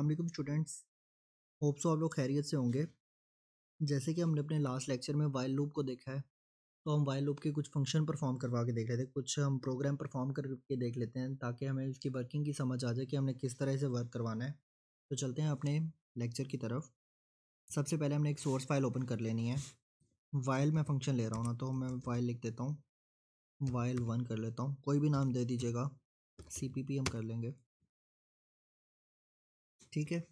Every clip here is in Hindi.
अमरीकम स्टूडेंट्स होप्सो तो आप लोग खैरियत से होंगे जैसे कि हमने अपने लास्ट लेक्चर में वाइल लूप को देखा है तो हम वाइल लूप के कुछ फंक्शन परफॉर्म करवा के देख रहे थे कुछ हम प्रोग्राम परफॉर्म करके देख लेते हैं ताकि हमें उसकी वर्किंग की समझ आ जाए कि हमने किस तरह से वर्क करवाना है तो चलते हैं अपने लेक्चर की तरफ सबसे पहले हमने एक सोर्स फाइल ओपन कर लेनी है वाइल में फंक्शन ले रहा हूँ ना तो मैं वाइल लिख देता हूँ वाइल वन कर लेता हूँ कोई भी नाम दे दीजिएगा सी पी पी हम कर लेंगे ठीक है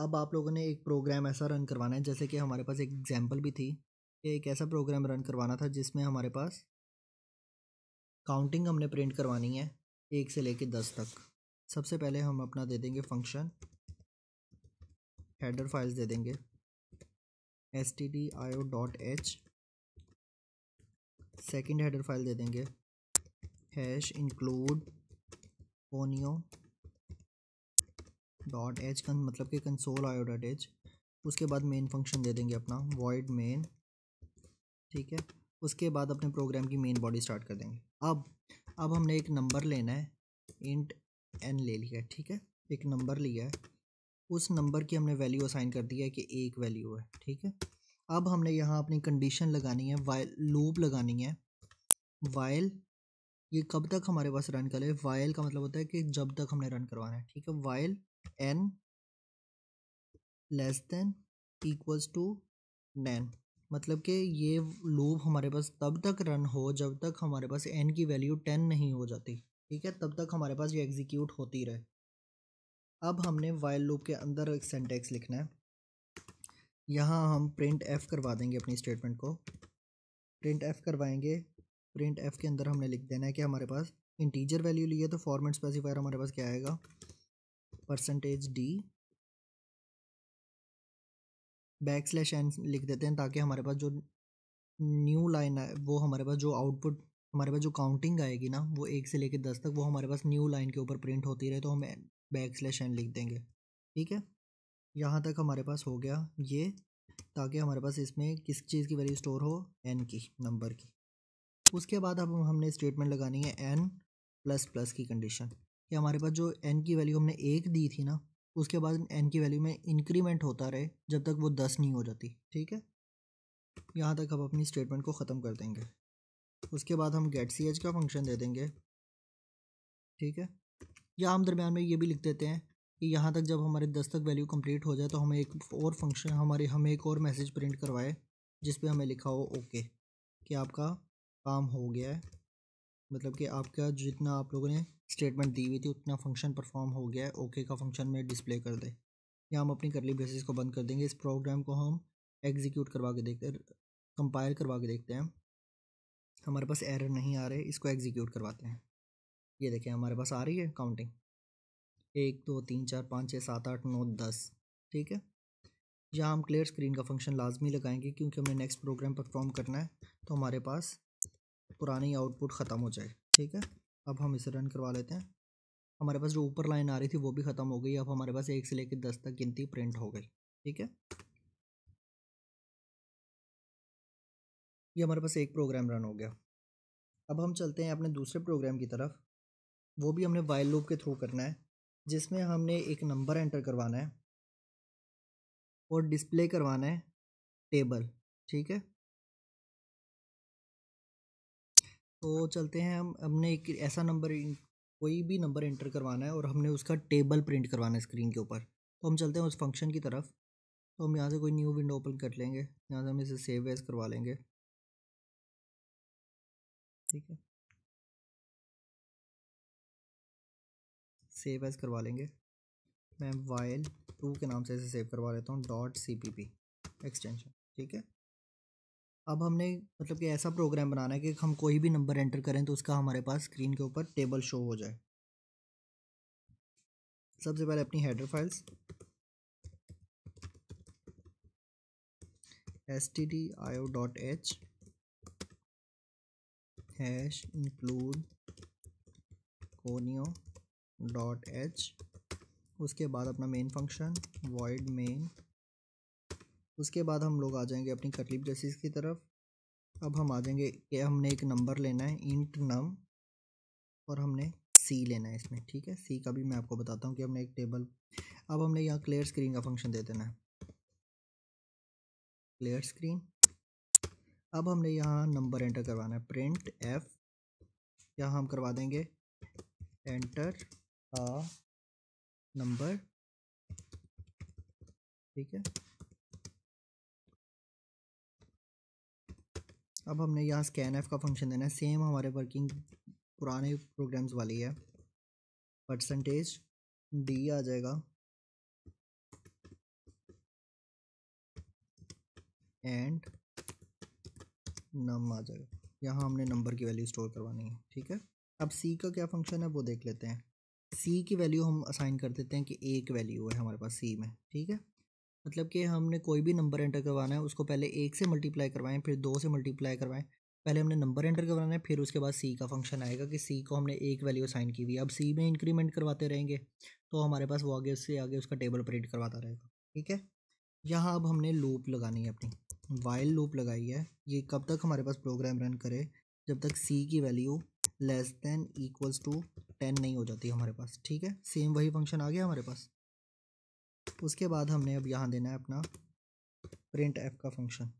अब आप लोगों ने एक प्रोग्राम ऐसा रन करवाना है जैसे कि हमारे पास एक एग्जाम्पल भी थी कि एक ऐसा प्रोग्राम रन करवाना था जिसमें हमारे पास काउंटिंग हमने प्रिंट करवानी है एक से लेके दस तक सबसे पहले हम अपना दे देंगे फंक्शन हेडर फाइल्स दे देंगे S T D I O dot H second header file दे देंगे hash include conio dot H मतलब कि कंसोल आयो डॉट एच उसके बाद मेन फंक्शन दे देंगे अपना वॉइड मेन ठीक है उसके बाद अपने प्रोग्राम की मेन बॉडी स्टार्ट कर देंगे अब अब हमने एक नंबर लेना है इंट एन ले लिया है ठीक है एक नंबर लिया है उस नंबर की हमने वैल्यू असाइन कर दी है कि एक वैल्यू है ठीक है अब हमने यहाँ अपनी कंडीशन लगानी है वाइल लूप लगानी है वाइल ये कब तक हमारे पास रन करे वाइल का मतलब होता है कि जब तक हमने रन करवाना है ठीक है while N less than equals to nine मतलब कि ये लूप हमारे पास तब तक रन हो जब तक हमारे पास एन की वैल्यू टेन नहीं हो जाती ठीक है तब तक हमारे पास ये एग्जीक्यूट होती रहे अब हमने वाइल लूप के अंदर एक सेंटेक्स लिखना है यहाँ हम प्रिंट एफ करवा देंगे अपनी स्टेटमेंट को प्रिंट एफ करवाएंगे प्रिंट एफ के अंदर हमने लिख देना है कि हमारे पास इंटीजर वैल्यू ली है तो फॉर्मेट स्पेसिफायर हमारे पास क्या आएगा percentage D backslash N लिख देते हैं ताकि हमारे पास जो न्यू लाइन है वो हमारे पास जो आउटपुट हमारे पास जो काउंटिंग आएगी ना वो एक से लेकर दस तक वो हमारे पास न्यू लाइन के ऊपर प्रिंट होती रहे तो हम बैक स्लैश एन लिख देंगे ठीक है यहाँ तक हमारे पास हो गया ये ताकि हमारे पास इसमें किस चीज़ की वैल्यू स्टोर हो एन की नंबर की उसके बाद अब हमने स्टेटमेंट लगानी है एन प्लस प्लस की कंडीशन कि हमारे पास जो एन की वैल्यू हमने एक दी थी ना उसके बाद एन की वैल्यू में इंक्रीमेंट होता रहे जब तक वो दस नहीं हो जाती ठीक है यहाँ तक हम अपनी स्टेटमेंट को ख़त्म कर देंगे उसके बाद हम गेट सी एच का फंक्शन दे देंगे ठीक है या हम दरमियान में ये भी लिख देते हैं कि यहाँ तक जब हमारे दस तक वैल्यू कंप्लीट हो जाए तो हमें एक और फंक्शन हमारे हमें एक और मैसेज प्रिंट करवाए जिस पे हमें लिखा हो ओके कि आपका काम हो गया है मतलब कि आपका जितना आप लोगों ने स्टेटमेंट दी हुई थी उतना फंक्शन परफॉर्म हो गया है ओके का फंक्शन में डिस्प्ले कर दे या हम अपनी करली ब्रेसिस को बंद कर देंगे इस प्रोग्राम को हम एग्जीक्यूट करवा के देखते कंपायर करवा के देखते हैं हमारे पास एरर नहीं आ रहे इसको एग्जीक्यूट करवाते हैं ये देखें हमारे पास आ रही है काउंटिंग एक दो तीन चार पाँच छः सात आठ नौ दस ठीक है यहाँ हम क्लियर स्क्रीन का फंक्शन लाजमी लगाएंगे क्योंकि हमें नेक्स्ट प्रोग्राम परफॉर्म करना है तो हमारे पास पुरानी आउटपुट ख़त्म हो जाए ठीक है अब हम इसे रन करवा लेते हैं हमारे पास जो ऊपर लाइन आ रही थी वो भी ख़त्म हो गई अब हमारे पास एक से लेकर दस तक गिनती प्रिंट हो गई ठीक है ये हमारे पास एक प्रोग्राम रन हो गया अब हम चलते हैं अपने दूसरे प्रोग्राम की तरफ वो भी हमने वाइल लूप के थ्रू करना है जिसमें हमने एक नंबर एंटर करवाना है और डिस्प्ले करवाना है टेबल ठीक है तो चलते हैं हम हमने एक ऐसा नंबर कोई भी नंबर इंटर करवाना है और हमने उसका टेबल प्रिंट करवाना है स्क्रीन के ऊपर तो हम चलते हैं उस फंक्शन की तरफ तो हम यहाँ से कोई न्यू विंडो ओपन कर लेंगे यहाँ से हम इसे सेव वेज करवा लेंगे ठीक है सेव एज करवा लेंगे मैं वाइल टू के नाम से इसे सेव करवा लेता हूँ dot C P P extension ठीक है अब हमने मतलब कि ऐसा प्रोग्राम बनाना है कि हम कोई भी नंबर एंटर करें तो उसका हमारे पास स्क्रीन के ऊपर टेबल शो हो जाए सबसे पहले अपनी header files S T D I O dot H hash include conio dot H उसके बाद अपना मेन फंक्शन वॉइड मेन उसके बाद हम लोग आ जाएंगे अपनी कटली ब्रेसिस की तरफ अब हम आ जाएंगे कि हमने एक नंबर लेना है इंट नम और हमने सी लेना है इसमें ठीक है सी का भी मैं आपको बताता हूँ कि हमने एक टेबल अब हमने यहाँ क्लियर स्क्रीन का फंक्शन दे देना है क्लियर स्क्रीन अब हमने यहाँ नंबर एंटर करवाना है प्रिंट एफ यहाँ हम करवा देंगे एंटर आ नंबर ठीक है अब हमने यहाँ स्कैन एफ का फंक्शन देना है सेम हमारे वर्किंग पुराने प्रोग्राम्स वाली है परसेंटेज डी आ जाएगा एंड नम आ जाएगा यहाँ हमने नंबर की वैल्यू स्टोर करवानी है ठीक है अब सी का क्या फंक्शन है वो देख लेते हैं सी की वैल्यू हम असाइन कर देते हैं कि एक वैल्यू है हमारे पास सी में ठीक है मतलब कि हमने कोई भी नंबर एंटर करवाना है उसको पहले एक से मल्टीप्लाई करवाएं फिर दो से मल्टीप्लाई करवाएं पहले हमने नंबर एंटर करवाना है फिर उसके बाद सी का फंक्शन आएगा कि सी को हमने एक वैल्यू साइन की हुई अब सी में इंक्रीमेंट करवाते रहेंगे तो हमारे पास वो आगे उससे आगे उसका टेबल प्रिंट करवाता रहेगा ठीक है यहाँ अब हमने लूप लगानी है अपनी वाइल लूप लगाई है ये कब तक हमारे पास प्रोग्राम रन करे जब तक सी की value less than equals to ten नहीं हो जाती हमारे पास ठीक है सेम वही फंक्शन आ गया हमारे पास तो उसके बाद हमने अब यहाँ देना है अपना प्रिंट एफ का फंक्शन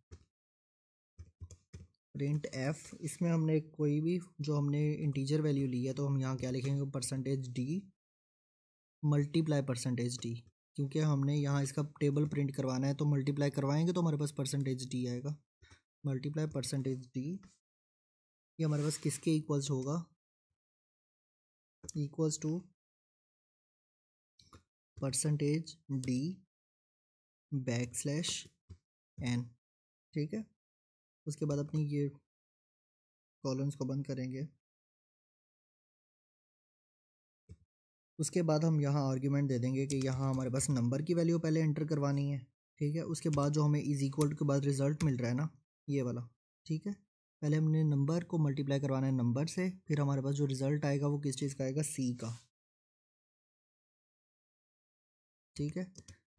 प्रिंट एफ इसमें हमने कोई भी जो हमने इंटीजर वैल्यू ली है तो हम यहाँ क्या लिखेंगे percentage D multiply percentage D क्योंकि हमने यहाँ इसका टेबल प्रिंट करवाना है तो मल्टीप्लाई करवाएंगे तो हमारे पास परसेंटेज डी आएगा मल्टीप्लाई परसेंटेज डी ये हमारे पास किसके इक्वल्स होगा equals to percentage D backslash N ठीक है उसके बाद अपनी ये कॉलम्स को बंद करेंगे उसके बाद हम यहाँ आर्ग्यूमेंट दे देंगे कि यहाँ हमारे पास नंबर की वैल्यू पहले एंटर करवानी है ठीक है उसके बाद जो हमें इज इक्वल के बाद रिजल्ट मिल रहा है ना ये वाला ठीक है पहले हमने नंबर को मल्टीप्लाई करवाना है नंबर से फिर हमारे पास जो रिज़ल्ट आएगा वो किस चीज़ का आएगा सी का ठीक है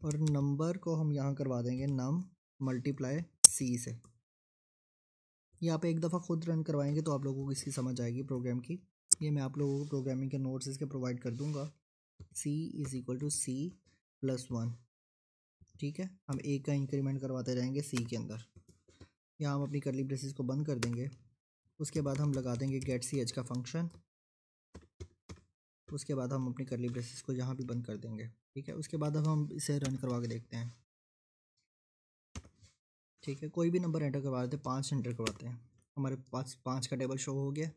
और नंबर को हम यहाँ करवा देंगे नम मल्टीप्लाई सी से यहाँ पे एक दफ़ा खुद रन करवाएंगे तो आप लोगों को इसकी समझ आएगी प्रोग्राम की ये मैं आप लोगों को प्रोग्रामिंग के नोट्स इसके प्रोवाइड कर दूंगा C is equal to C plus one ठीक है हम एक का इंक्रीमेंट करवाते रहेंगे सी के अंदर यहाँ हम अपनी करली ब्रेसिस को बंद कर देंगे उसके बाद हम लगा देंगे गेट सी एच का फंक्शन उसके बाद हम अपनी करली ब्रेसेस को यहाँ भी बंद कर देंगे ठीक है उसके बाद अब हम इसे रन करवा के देखते हैं ठीक है कोई भी नंबर एंटर करवा देते हैं पाँच एंटर करवाते हैं हमारे पास पाँच का टेबल शो हो गया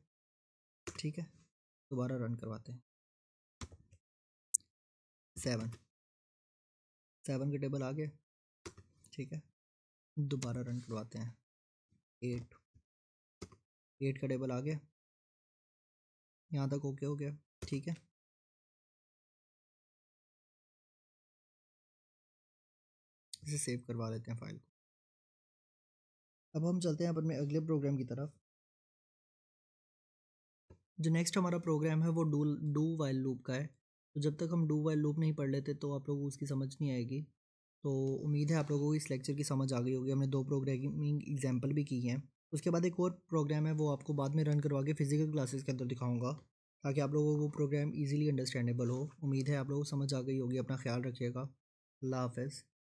ठीक है दोबारा रन करवाते हैं सेवन सेवन का टेबल आ गए ठीक है दोबारा रन करवाते हैं एट एट का टेबल आ गया यहाँ तक ओके हो गया ठीक है इसे सेव करवा देते हैं फाइल को अब हम चलते हैं अपने अगले प्रोग्राम की तरफ जो नेक्स्ट हमारा प्रोग्राम है वो डू डू वाइल लूप का है तो जब तक हम डू वाइल लूप नहीं पढ़ लेते तो आप लोगों को उसकी समझ नहीं आएगी तो उम्मीद है आप लोगों को इस लेक्चर की समझ आ गई होगी हमने दो प्रोग्रामिंग एग्जाम्पल भी की हैं उसके बाद एक और प्रोग्राम है वो आपको बाद में रन करवा के फिजिकल क्लासेस के अंदर दिखाऊंगा ताकि आप लोगों को वो प्रोग्राम इजीली अंडरस्टैंडेबल हो उम्मीद है आप लोगों को समझ आ गई होगी अपना ख्याल रखिएगा अल्लाह हाफिज़